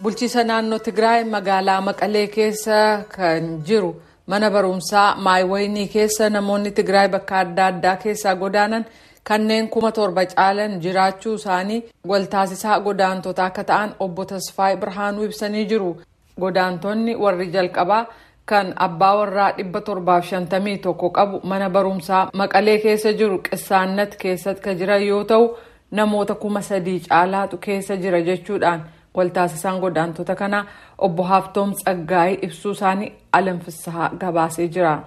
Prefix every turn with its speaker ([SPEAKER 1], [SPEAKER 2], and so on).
[SPEAKER 1] Bulchiisa naannoo Tigraay magaalaa Maqalee keessa kan jiru mana barumsaa Maayiwaynii keessa namoonni Tigraay bakka adda addaa keessa godaanan kanneen kuma torba caalan jiraachuu isaanii waltaasisaa godaantota akka ta'an obbo Tasfaayee Birhaanuu ibsanii jiru. Godaantonni warri jalqabaa kan abbaa warraa dhibba qabu mana barumsaa Maqalee keessa jiru qissaannat keessatti kan jiran yoo ta'u namoota kuma sadii caalaatu keessa jira jechuudhaan. Waltaasisaan godaantota kanaa obbo haftoom Tsaggaayee ibsuu isaanii Alam gabaasee jira.